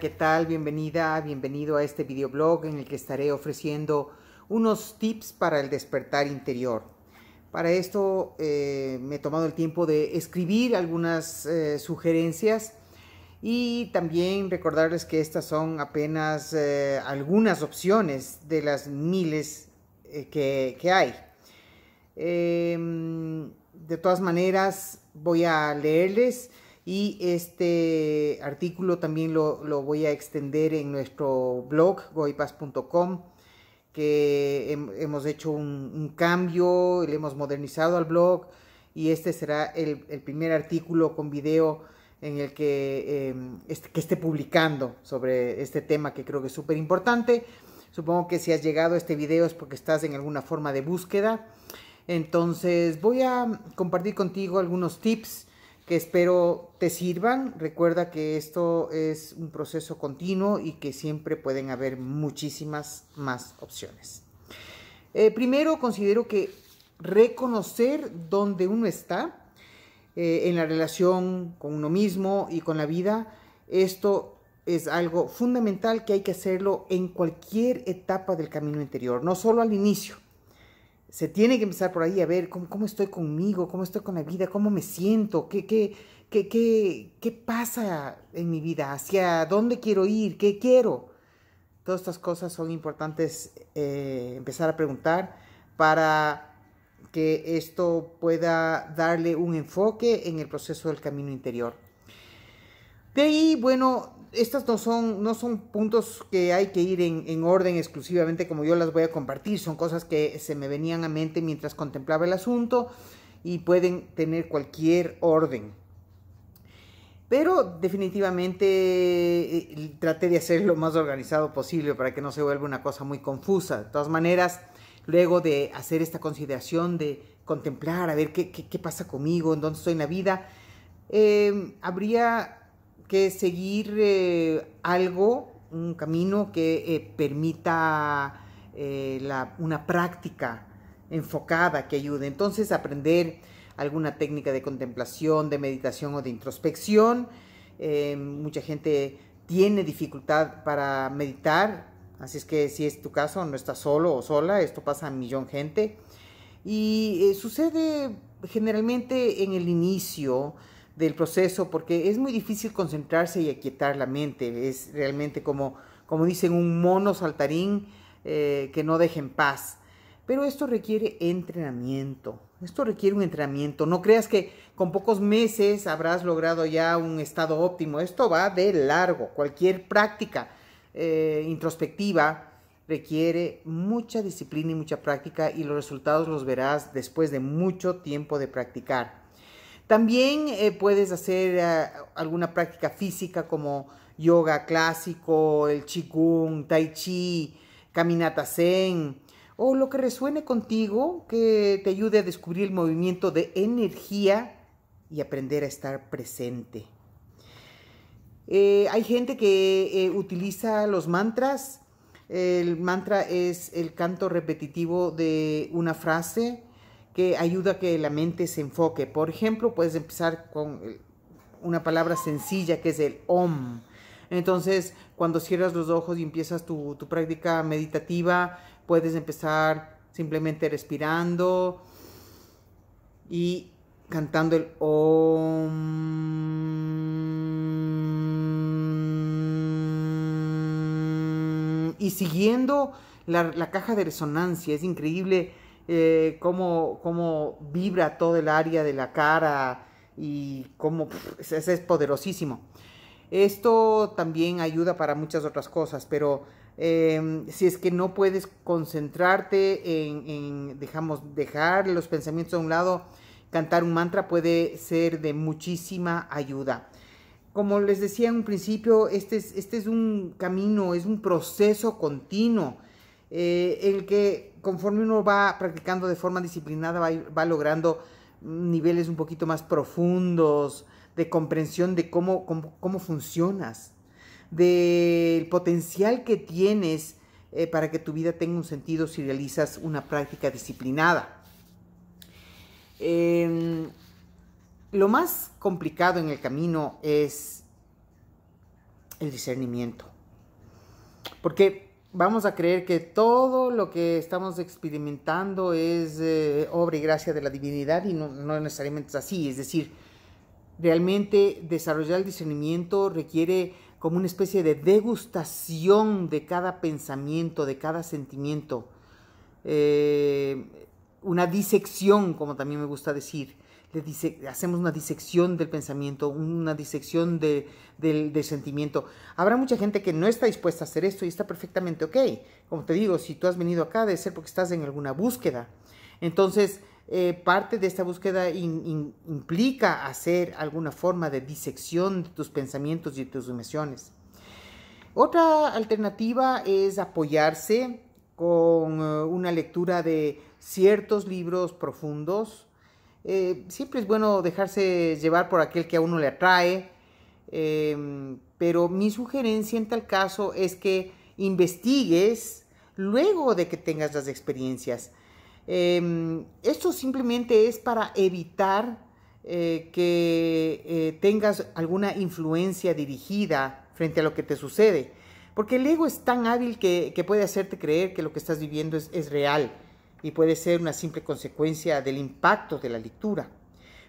¿qué tal? Bienvenida, bienvenido a este videoblog en el que estaré ofreciendo unos tips para el despertar interior. Para esto eh, me he tomado el tiempo de escribir algunas eh, sugerencias y también recordarles que estas son apenas eh, algunas opciones de las miles que, hay. Em, de todas maneras, voy a leerles y este artículo también lo, voy a extender en nuestro blog, goipas.com, que hemos hecho un, cambio, le hemos modernizado al blog y este será el, primer artículo con video en el que, em, este, que esté publicando sobre este tema que creo que es súper importante. Supongo que si has llegado a este video es porque estás en alguna forma de búsqueda. Entonces voy a compartir contigo algunos tips que espero te sirvan. Recuerda que esto es un proceso continuo y que siempre pueden haber muchísimas más opciones. Eh, primero, considero que reconocer dónde uno está eh, en la relación con uno mismo y con la vida, esto es algo fundamental que hay que hacerlo en cualquier etapa del camino interior, no solo al inicio se tiene que empezar por ahí a ver cómo, estoy conmigo, cómo estoy con la vida, cómo me siento, qué, qué, qué, qué, pasa en mi vida, hacia dónde quiero ir, qué quiero. Todas estas cosas son importantes eh, empezar a preguntar para que esto pueda darle un enfoque en el proceso del camino interior. De ahí, bueno, estas no son, no son puntos que hay que ir en, orden exclusivamente como yo las voy a compartir, son cosas que se me venían a mente mientras contemplaba el asunto y pueden tener cualquier orden. Pero definitivamente eh, traté de hacer lo más organizado posible para que no se vuelva una cosa muy confusa. De todas maneras, luego de hacer esta consideración de contemplar, a ver qué, pasa conmigo, en dónde estoy en la vida, eh, habría que seguir eh, algo, un camino que eh, permita eh, una práctica enfocada que ayude. Entonces, aprender alguna técnica de contemplación, de meditación o de introspección. mucha gente tiene dificultad para meditar, así es que si es tu caso, no estás solo o sola, esto pasa a un millón de gente. Y sucede generalmente en el inicio del proceso porque es muy difícil concentrarse y aquietar la mente. Es realmente como, como dicen, un mono saltarín eh, que no deje en paz. Pero esto requiere entrenamiento. Esto requiere un entrenamiento. No creas que con pocos meses habrás logrado ya un estado óptimo. Esto va de largo. Cualquier práctica eh, introspectiva requiere mucha disciplina y mucha práctica y los resultados los verás después de mucho tiempo de practicar. También eh, puedes hacer eh, alguna práctica física como yoga clásico, el qigong, tai chi, caminata zen o lo que resuene contigo que te ayude a descubrir el movimiento de energía y aprender a estar presente. Eh, hay gente que utiliza los mantras. El mantra es el canto repetitivo de una frase que ayuda a que la mente se enfoque. Por ejemplo, puedes empezar con una palabra sencilla que es el om. Entonces, cuando cierras los ojos y empiezas tu, práctica meditativa, puedes empezar simplemente respirando y cantando el om. Y siguiendo la, la caja de resonancia, es increíble eh, cómo, vibra todo el área de la cara y cómo es, poderosísimo. Esto también ayuda para muchas otras cosas, pero em, si es que no puedes concentrarte en, dejamos, dejar los pensamientos a un lado, cantar un mantra puede ser de muchísima ayuda. Como les decía en un principio, este es este un camino, es un proceso continuo el eh, que conforme uno va practicando de forma disciplinada, va, va logrando niveles un poquito más profundos de comprensión de cómo, cómo, funcionas, del potencial que tienes eh, para que tu vida tenga un sentido si realizas una práctica disciplinada. Em, lo más complicado en el camino es el discernimiento. Porque vamos a creer que todo lo que estamos experimentando es eh, obra y gracia de la divinidad y no, no necesariamente es así. Es decir, realmente desarrollar el discernimiento requiere como una especie de degustación de cada pensamiento, de cada sentimiento, eh, una disección, como también me gusta decir hacemos una disección del pensamiento, una disección del, sentimiento. Habrá mucha gente que no está dispuesta a hacer esto y está perfectamente ok. Como te digo, si tú has venido acá, debe ser porque estás en alguna búsqueda. Entonces, eh, parte de esta búsqueda implica hacer alguna forma de disección de tus pensamientos y de tus emociones. Otra alternativa es apoyarse con eh, una lectura de ciertos libros profundos, eh, siempre es bueno dejarse llevar por aquel que a uno le atrae, em, pero mi sugerencia en tal caso es que investigues luego de que tengas las experiencias. Em, esto simplemente es para evitar eh, que eh, tengas alguna influencia dirigida frente a lo que te sucede, porque el ego es tan hábil que, puede hacerte creer que lo que estás viviendo es real y puede ser una simple consecuencia del impacto de la lectura.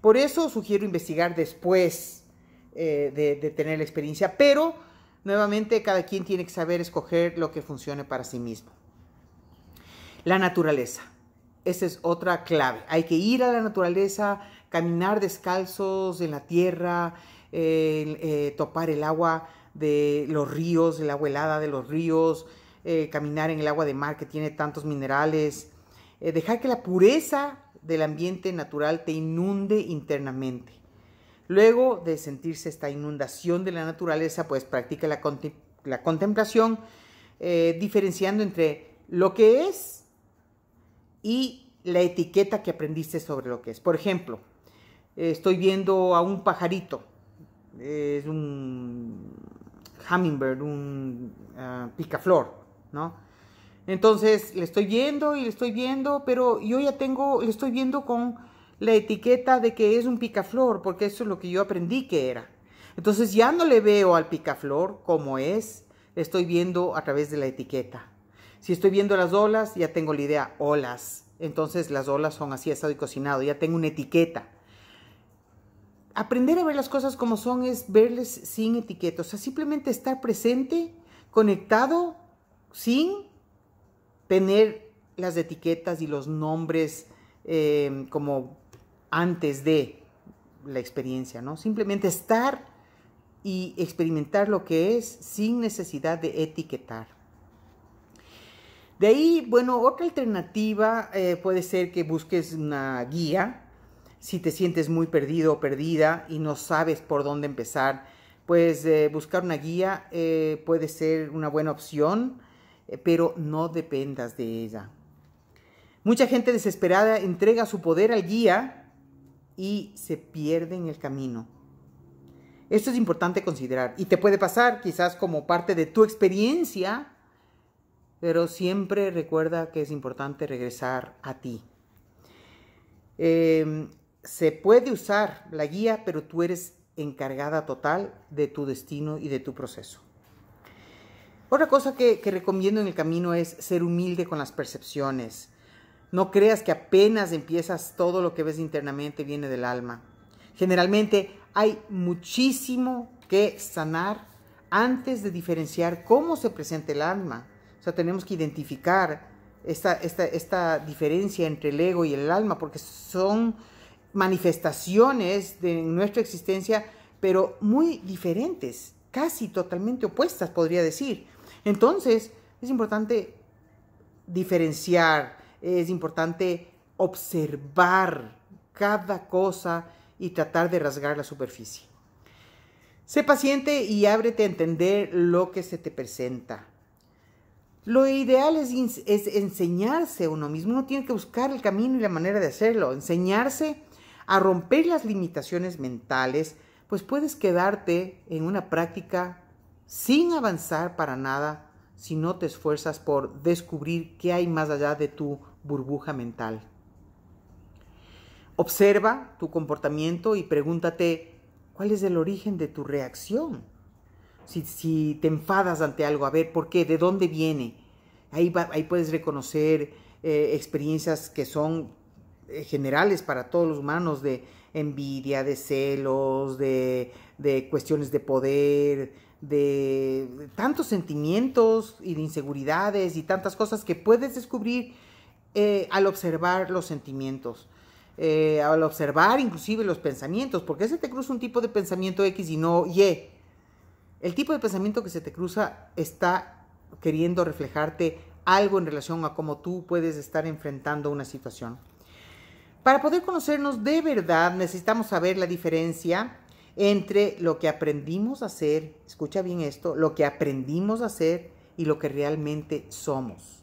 Por eso sugiero investigar después eh, de, tener la experiencia, pero nuevamente cada quien tiene que saber escoger lo que funcione para sí mismo. La naturaleza. Esa es otra clave. Hay que ir a la naturaleza, caminar descalzos en la tierra, eh, eh, topar el agua de los ríos, el agua helada de los ríos, caminar en el agua de mar que tiene tantos minerales, eh, dejar que la pureza del ambiente natural te inunde internamente. Luego de sentirse esta inundación de la naturaleza, pues practica la, contemplación, eh, diferenciando entre lo que es y la etiqueta que aprendiste sobre lo que es. Por ejemplo, estoy viendo a un pajarito, es un hummingbird, un ah, picaflor, ¿no? Entonces le estoy viendo y le estoy viendo, pero yo ya tengo, le estoy viendo con la etiqueta de que es un picaflor, porque eso es lo que yo aprendí que era. Entonces ya no le veo al picaflor como es, le estoy viendo a través de la etiqueta. Si estoy viendo las olas, ya tengo la idea, olas. Entonces las olas son así, asado y cocinado, ya tengo una etiqueta. Aprender a ver las cosas como son es verles sin etiqueta. o sea, simplemente estar presente, conectado, sin tener las etiquetas y los nombres eh, como antes de la experiencia, ¿no? Simplemente estar y experimentar lo que es sin necesidad de etiquetar. De ahí, bueno, otra alternativa eh, puede ser que busques una guía. Si te sientes muy perdido o perdida y no sabes por dónde empezar, pues eh, buscar una guía puede ser una buena opción. Eh, pero no dependas de ella. Mucha gente desesperada entrega su poder al guía y se pierde en el camino. Esto es importante considerar y te puede pasar quizás como parte de tu experiencia, pero siempre recuerda que es importante regresar a ti. Em, se puede usar la guía, pero tú eres encargada total de tu destino y de tu proceso. Otra cosa que, recomiendo en el camino es ser humilde con las percepciones. No creas que apenas empiezas todo lo que ves internamente viene del alma. Generalmente hay muchísimo que sanar antes de diferenciar cómo se presenta el alma. O sea, tenemos que identificar esta, esta, esta diferencia entre el ego y el alma, porque son manifestaciones de nuestra existencia, pero muy diferentes, casi totalmente opuestas, podría decir. Entonces, es importante diferenciar, es importante observar cada cosa y tratar de rasgar la superficie. Sé paciente y ábrete a entender lo que se te presenta. Lo ideal es, enseñarse uno mismo. Uno tiene que buscar el camino y la manera de hacerlo. Enseñarse a romper las limitaciones mentales, pues puedes quedarte en una práctica sin avanzar para nada si no te esfuerzas por descubrir qué hay más allá de tu burbuja mental. Observa tu comportamiento y pregúntate cuál es el origen de tu reacción. Si, te enfadas ante algo, a ver por qué, de dónde viene. Ahí, ahí puedes reconocer eh, experiencias que son eh, generales para todos los humanos de envidia, de celos, de, de cuestiones de poder, de tantos sentimientos y de inseguridades y tantas cosas que puedes descubrir eh, al observar los sentimientos. Eh, al observar inclusive los pensamientos, porque se te cruza un tipo de pensamiento X y no Y. El tipo de pensamiento que se te cruza está queriendo reflejarte algo en relación a cómo tú puedes estar enfrentando una situación. Para poder conocernos de verdad necesitamos saber la diferencia entre lo que aprendimos a hacer, escucha bien esto, lo que aprendimos a hacer y lo que realmente somos.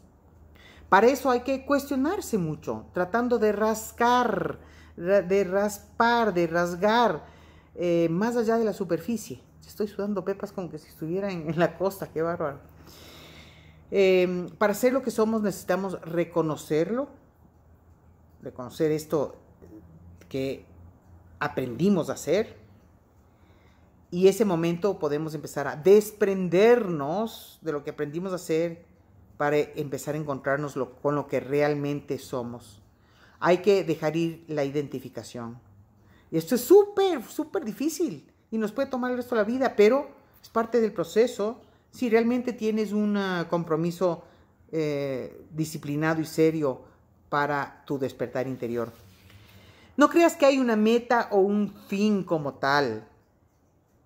Para eso hay que cuestionarse mucho, tratando de rascar, de raspar, de rasgar eh, más allá de la superficie. Estoy sudando pepas como que si estuviera en, la costa, qué bárbaro. Em, para ser lo que somos necesitamos reconocerlo, reconocer esto que aprendimos a hacer, y ese momento podemos empezar a desprendernos de lo que aprendimos a hacer para empezar a encontrarnos con lo que realmente somos. Hay que dejar ir la identificación. Y esto es súper, súper difícil y nos puede tomar el resto de la vida, pero es parte del proceso. Si realmente tienes un ah, compromiso eh, disciplinado y serio para tu despertar interior. No creas que hay una meta o un fin como tal.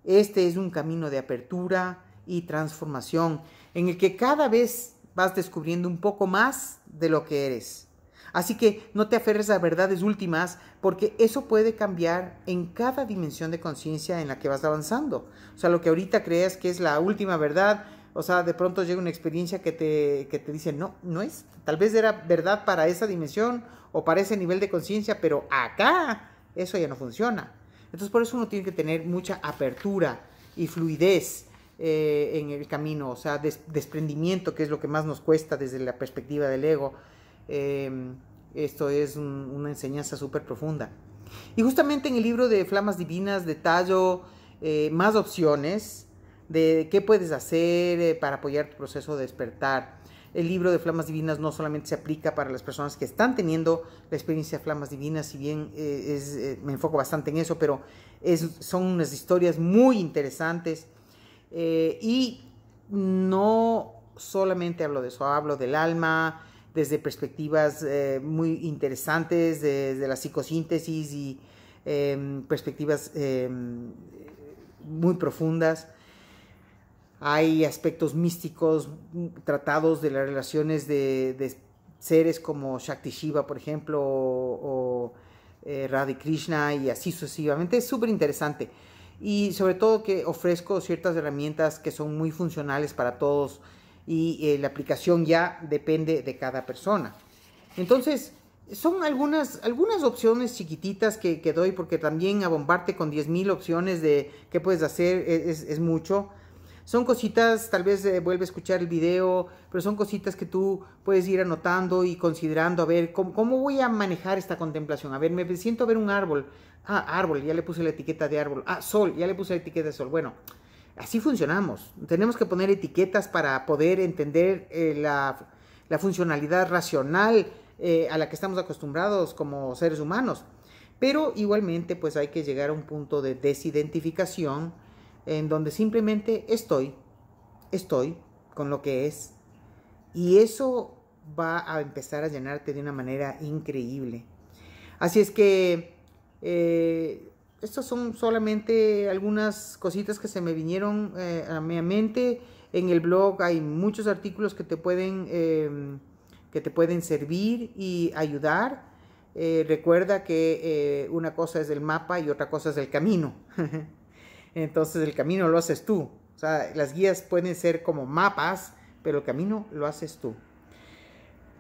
Este es un camino de apertura y transformación en el que cada vez vas descubriendo un poco más de lo que eres. Así que no te aferres a verdades últimas porque eso puede cambiar en cada dimensión de conciencia en la que vas avanzando. O sea, lo que ahorita creas que es la última verdad, o sea, de pronto llega una experiencia que te, que te dice, no, no es, tal vez era verdad para esa dimensión o para ese nivel de conciencia, pero acá eso ya no funciona. Entonces por eso uno tiene que tener mucha apertura y fluidez eh, en el camino, o sea, desprendimiento, que es lo que más nos cuesta desde la perspectiva del ego. Em, esto es una enseñanza súper profunda. Y justamente en el libro de Flamas Divinas detallo eh, más opciones de qué puedes hacer eh, para apoyar tu proceso de despertar el libro de Flamas Divinas no solamente se aplica para las personas que están teniendo la experiencia de Flamas Divinas, si bien eh, eh, me enfoco bastante en eso, pero son unas historias muy interesantes. Eh, y no solamente hablo de eso, hablo del alma desde perspectivas muy interesantes, desde la psicosíntesis y em, perspectivas em, muy profundas hay aspectos místicos tratados de las relaciones de, seres como Shakti Shiva, por ejemplo, o, eh, Radhikrishna Krishna y así sucesivamente. Es súper interesante. Y sobre todo que ofrezco ciertas herramientas que son muy funcionales para todos y eh, la aplicación ya depende de cada persona. Entonces, son algunas, algunas opciones chiquititas que, doy porque también abombarte con 10.000 opciones de qué puedes hacer e, es mucho. Son cositas, tal vez eh, vuelve a escuchar el video, pero son cositas que tú puedes ir anotando y considerando, a ver, ¿cómo, voy a manejar esta contemplación? A ver, me siento a ver un árbol. Ah, árbol, ya le puse la etiqueta de árbol. Ah, sol, ya le puse la etiqueta de sol. Bueno, así funcionamos. Tenemos que poner etiquetas para poder entender eh, la, funcionalidad racional eh, a la que estamos acostumbrados como seres humanos. Pero igualmente, pues hay que llegar a un punto de desidentificación en donde simplemente estoy, estoy con lo que es. Y eso va a empezar a llenarte de una manera increíble. Así es que eh, estas son solamente algunas cositas que se me vinieron eh, a mi mente. En el blog hay muchos artículos que te pueden, em, que te pueden servir y ayudar. Eh, recuerda que eh, una cosa es el mapa y otra cosa es el camino. Entonces el camino lo haces tú. O sea, las guías pueden ser como mapas, pero el camino lo haces tú.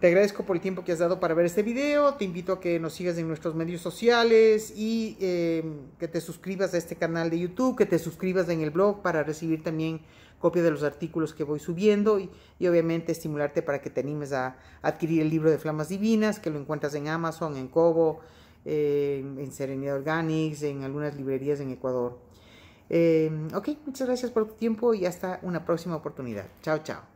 Te agradezco por el tiempo que has dado para ver este video. Te invito a que nos sigas en nuestros medios sociales y em, que te suscribas a este canal de YouTube, que te suscribas en el blog para recibir también copia de los artículos que voy subiendo y, obviamente estimularte para que te animes a adquirir el libro de Flamas Divinas, que lo encuentras en Amazon, en Cobo, em, en Serenidad Organics, en algunas librerías en Ecuador. Eh, ok, muchas gracias por tu tiempo y hasta una próxima oportunidad. Chao, chao.